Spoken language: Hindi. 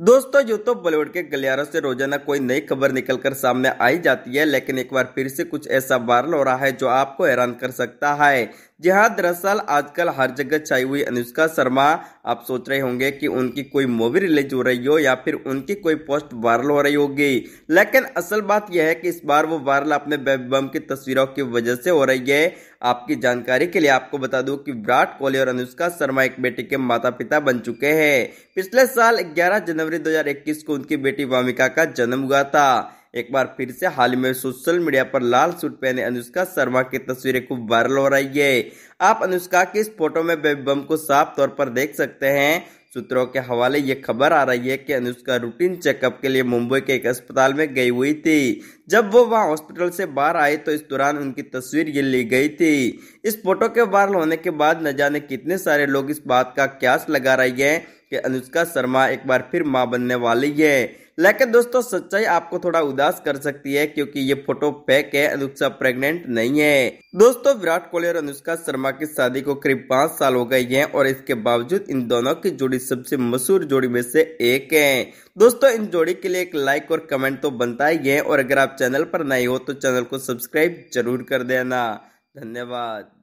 दोस्तों यूं तो बॉलीवुड के गलियारों से रोजाना कोई नई खबर निकलकर सामने आई जाती है लेकिन एक बार फिर से कुछ ऐसा वायरल हो रहा है जो आपको हैरान कर सकता है जी हाँ दरअसल आजकल हर जगह छाई हुई अनुष्का शर्मा आप सोच रहे होंगे कि उनकी कोई मूवी रिलीज हो रही हो या फिर उनकी कोई पोस्ट वायरल हो रही होगी लेकिन असल बात यह है कि इस बार वो वायरल अपने बेबी बम की तस्वीरों की वजह से हो रही है आपकी जानकारी के लिए आपको बता दूं कि विराट कोहली और अनुष्का शर्मा एक बेटी के माता पिता बन चुके हैं पिछले साल ग्यारह जनवरी दो को उनकी बेटी वामिका का जन्म हुआ था एक बार फिर से हाल ही में सोशल मीडिया पर लाल सूट पहने अनुष्का शर्मा की तस्वीरें खूब वायरल हो रही है आप अनुष्का की इस फोटो में बेबी बम को साफ तौर पर देख सकते हैं सूत्रों के हवाले ये खबर आ रही है कि अनुष्का रूटीन चेकअप के लिए मुंबई के एक अस्पताल में गई हुई थी जब वो वहाँ हॉस्पिटल से बाहर आए तो इस दौरान उनकी तस्वीर ये ली गई थी इस फोटो के वायरल होने के बाद न जाने कितने सारे लोग इस बात का क्यास लगा रहे हैं कि अनुष्का शर्मा एक बार फिर माँ बनने वाली है लेकिन दोस्तों सच्चाई आपको थोड़ा उदास कर सकती है क्योंकि ये फोटो फेक है अनुष्का प्रेग्नेंट नहीं है दोस्तों विराट कोहली और अनुष्का शर्मा की शादी को करीब पाँच साल हो गई है और इसके बावजूद इन दोनों की जोड़ी सबसे मशहूर जोड़ी में से एक है दोस्तों इन जोड़ी के लिए एक लाइक और कमेंट तो बनता ही है और अगर आप चैनल पर नए हो तो चैनल को सब्सक्राइब जरूर कर देना धन्यवाद